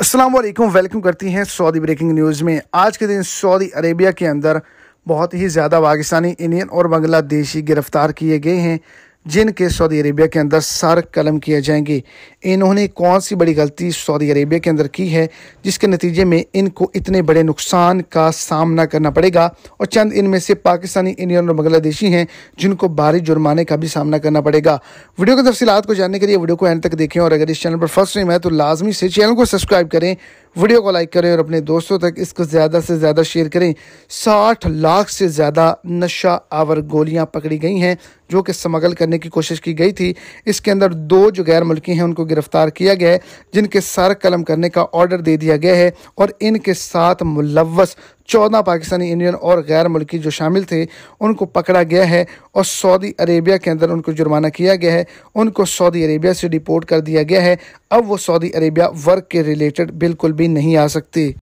Aslam welcome करती हैं Saudi breaking news में आज के दिन सऊदी अरेबिया के अंदर बहुत ही ज़्यादा पाकिस्तानी इंडियन और बांग्लादेशी गिरफ्तार किए गए हैं जिनके सऊदी अरेबिया के अंदर सार कलम किए जाएंगे इन्होंने कौन सी बड़ी गलती सऊदी अरेबिया के अंदर की है जिसके नतीजे में इनको इतने बड़े नुकसान का सामना करना पड़ेगा और चंद इनमें से पाकिस्तानी इंडियन और बांग्लादेशी हैं जिनको भारी जुर्माने का भी सामना करना पड़ेगा वीडियो के तफसीत को जानने के लिए वीडियो को एंड तक देखें और अगर इस चैनल पर फर्स्ट टाइम है तो लाजमी से चैनल को सब्सक्राइब करें वीडियो को लाइक करें और अपने दोस्तों तक इसको ज़्यादा से ज़्यादा शेयर करें साठ लाख से ज़्यादा नशा आवर गोलियां पकड़ी गई हैं जो कि स्मगल करने की कोशिश की गई थी इसके अंदर दो जो गैर मुल्की हैं उनको गिरफ्तार किया गया है जिनके सर कलम करने का ऑर्डर दे दिया गया है और इनके साथ मुलवस चौदह पाकिस्तानी इंडियन और गैर मुल्की जो शामिल थे उनको पकड़ा गया है और सऊदी अरेबिया के अंदर उनको जुर्माना किया गया है उनको सऊदी अरेबिया से डिपोर्ट कर दिया गया है अब वो सऊदी अरेबिया वर्क के रिलेटेड बिल्कुल भी नहीं आ सकती